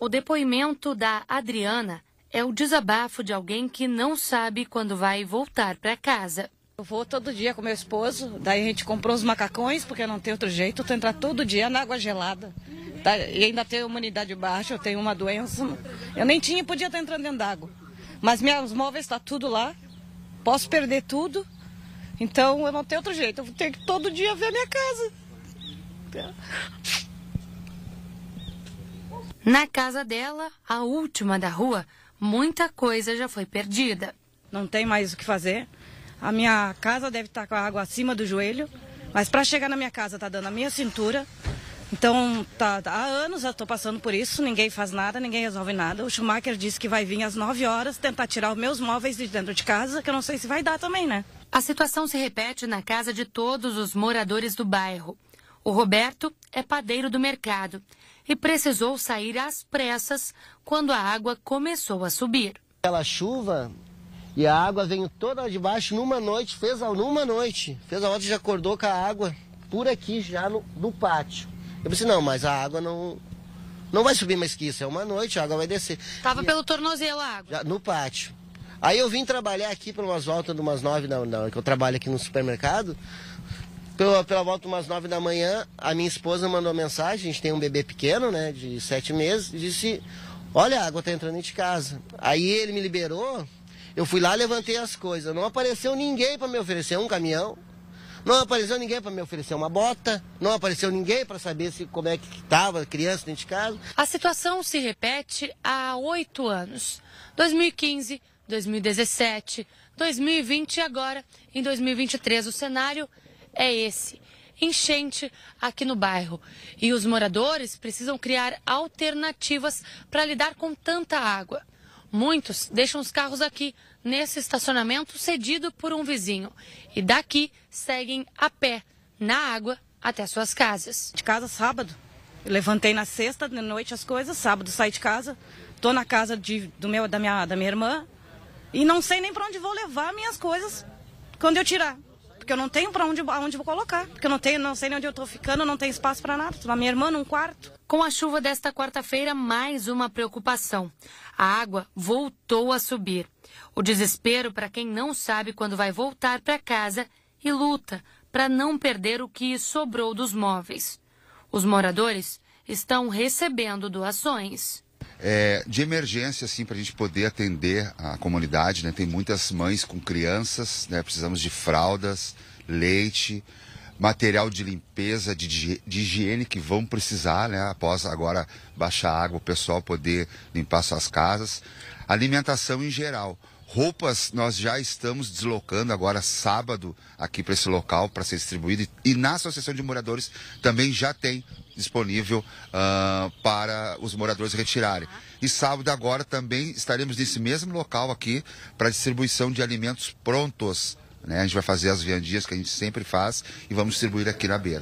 O depoimento da Adriana é o desabafo de alguém que não sabe quando vai voltar para casa. Eu vou todo dia com meu esposo, daí a gente comprou os macacões, porque não tem outro jeito, tu entrar todo dia na água gelada. Tá? E ainda tenho imunidade baixa, eu tenho uma doença. Eu nem tinha, podia estar entrando dentro d'água. Mas meus móveis está tudo lá, posso perder tudo, então eu não tenho outro jeito, eu tenho que todo dia ver a minha casa. Na casa dela, a última da rua, muita coisa já foi perdida. Não tem mais o que fazer. A minha casa deve estar tá com a água acima do joelho, mas para chegar na minha casa está dando a minha cintura. Então, tá, tá há anos eu estou passando por isso, ninguém faz nada, ninguém resolve nada. O Schumacher disse que vai vir às 9 horas tentar tirar os meus móveis de dentro de casa, que eu não sei se vai dar também, né? A situação se repete na casa de todos os moradores do bairro. O Roberto é padeiro do mercado e precisou sair às pressas quando a água começou a subir. Aquela chuva e a água veio toda de baixo numa noite, fez a, numa noite. Fez a outra já acordou com a água por aqui já no, no pátio. Eu pensei, não, mas a água não, não vai subir mais que isso, é uma noite, a água vai descer. Tava e, pelo tornozelo a água? Já, no pátio. Aí eu vim trabalhar aqui por umas voltas de umas nove da não é que eu trabalho aqui no supermercado. Pela, pela volta umas nove da manhã, a minha esposa mandou mensagem, a gente tem um bebê pequeno, né, de sete meses, e disse, olha, a água tá entrando de casa. Aí ele me liberou, eu fui lá, levantei as coisas, não apareceu ninguém para me oferecer um caminhão, não apareceu ninguém para me oferecer uma bota, não apareceu ninguém para saber se como é que estava a criança dentro de casa. A situação se repete há oito anos. 2015, 2017, 2020 e agora, em 2023, o cenário é esse: enchente aqui no bairro. E os moradores precisam criar alternativas para lidar com tanta água. Muitos deixam os carros aqui, nesse estacionamento cedido por um vizinho. E daqui seguem a pé, na água, até suas casas. De casa sábado. Eu levantei na sexta de noite as coisas, sábado saí de casa, tô na casa de, do meu, da, minha, da minha irmã e não sei nem para onde vou levar minhas coisas quando eu tirar porque eu não tenho para onde, onde vou colocar. Porque eu não tenho, não sei nem onde eu estou ficando, não tem espaço para nada. A minha irmã num quarto. Com a chuva desta quarta-feira, mais uma preocupação. A água voltou a subir. O desespero para quem não sabe quando vai voltar para casa e luta para não perder o que sobrou dos móveis. Os moradores estão recebendo doações. É, de emergência, assim, para a gente poder atender a comunidade, né? Tem muitas mães com crianças, né? Precisamos de fraldas, leite, material de limpeza, de, de higiene que vão precisar, né? Após agora baixar água, o pessoal poder limpar suas casas. Alimentação em geral. Roupas nós já estamos deslocando agora sábado aqui para esse local para ser distribuído e, na Associação de Moradores também já tem disponível uh, para os moradores retirarem. Tá. E sábado agora também estaremos nesse mesmo local aqui para distribuição de alimentos prontos. Né? A gente vai fazer as viandias que a gente sempre faz e vamos distribuir aqui na beira.